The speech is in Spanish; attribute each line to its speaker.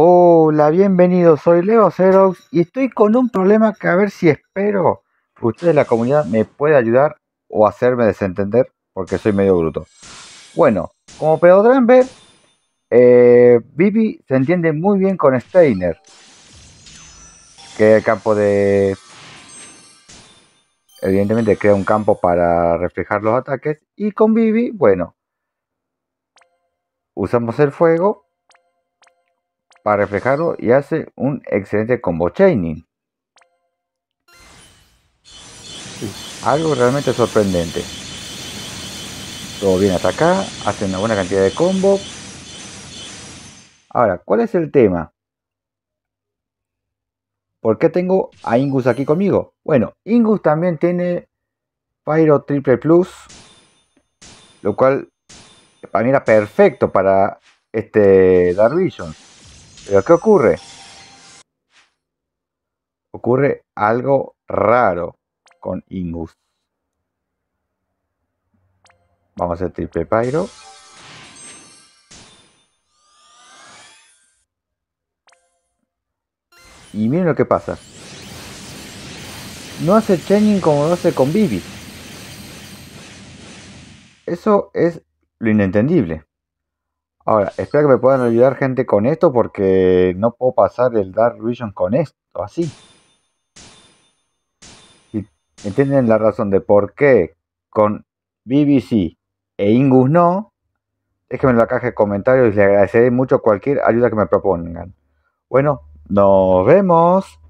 Speaker 1: Hola, bienvenido, soy Leo Xerox y estoy con un problema que a ver si espero ustedes la comunidad me puede ayudar o hacerme desentender porque soy medio bruto. Bueno, como podrán ver, eh, Vivi se entiende muy bien con Steiner, que el campo de... Evidentemente crea un campo para reflejar los ataques y con Vivi, bueno, usamos el fuego para reflejarlo y hace un excelente combo chaining. Algo realmente sorprendente. Todo bien hasta acá, hace una buena cantidad de combo. Ahora, ¿cuál es el tema? ¿Por qué tengo a Ingus aquí conmigo? Bueno, Ingus también tiene Pyro Triple Plus, lo cual para mí era perfecto para este Dark pero ¿qué ocurre? Ocurre algo raro con Ingus. Vamos a hacer triple pyro. Y miren lo que pasa. No hace chaining como lo hace con Vivi. Eso es lo inentendible. Ahora, espero que me puedan ayudar gente con esto porque no puedo pasar el Dark Vision con esto, así. Si entienden la razón de por qué con BBC e Ingus no, déjenme en la caja de comentarios y les agradeceré mucho cualquier ayuda que me propongan. Bueno, nos vemos.